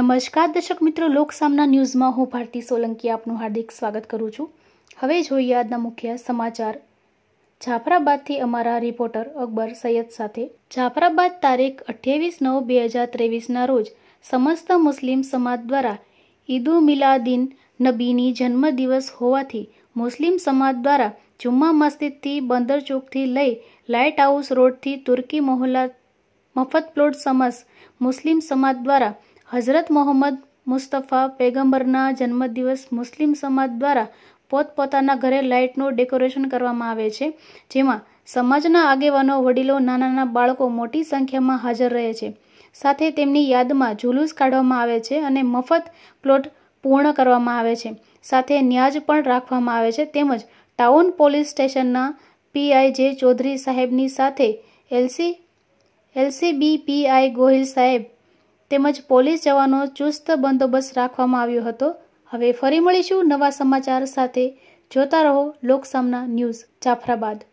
નમસ્કાર દર્શક મિત્રો લોક સામના ન્યૂઝમાં હું ભારતી સોલંકી આપનું હાર્દિક સ્વાગત કરું છું હવે જોઈએ આજના મુખ્ય સમાચાર જાફરાબાદથી અમારા રિપોર્ટર અકબર સૈયદ સાથે જાફરાબાદ તારીખ અઠ્યાવીસ નવ બે હજાર ત્રેવીસના રોજ સમસ્ત મુસ્લિમ સમાજ દ્વારા ઈદુ મિલાદીન નબીની જન્મદિવસ હોવાથી મુસ્લિમ સમાજ દ્વારા જુમ્મા મસ્જિદથી બંદર ચોકથી લઈ લાઇટ હાઉસ રોડથી તુર્કી મોહલ્લા મફત પ્લોટ સમસ મુસ્લિમ સમાજ દ્વારા હઝરત મોહમ્મદ મુસ્તફા પેગંબરના જન્મદિવસ મુસ્લિમ સમાજ દ્વારા પોતપોતાના ઘરે લાઇટનું ડેકોરેશન કરવામાં આવે છે જેમાં સમાજના આગેવાનો વડીલો નાના નાના બાળકો મોટી સંખ્યામાં હાજર રહે છે સાથે તેમની યાદમાં જુલુસ કાઢવામાં આવે છે અને મફત પ્લોટ પૂર્ણ કરવામાં આવે છે સાથે ન્યાજ પણ રાખવામાં આવે છે તેમજ ટાઉન પોલીસ સ્ટેશનના પીઆઈ જે ચૌધરી સાહેબની સાથે એલસી એલસીબી પીઆઈ ગોહિલ સાહેબ તેમજ પોલીસ જવાનો ચુસ્ત બંદોબસ્ત રાખવામાં આવ્યો હતો હવે ફરી મળીશું નવા સમાચાર સાથે જોતા રહો લોકસામના ન્યૂઝ જાફરાબાદ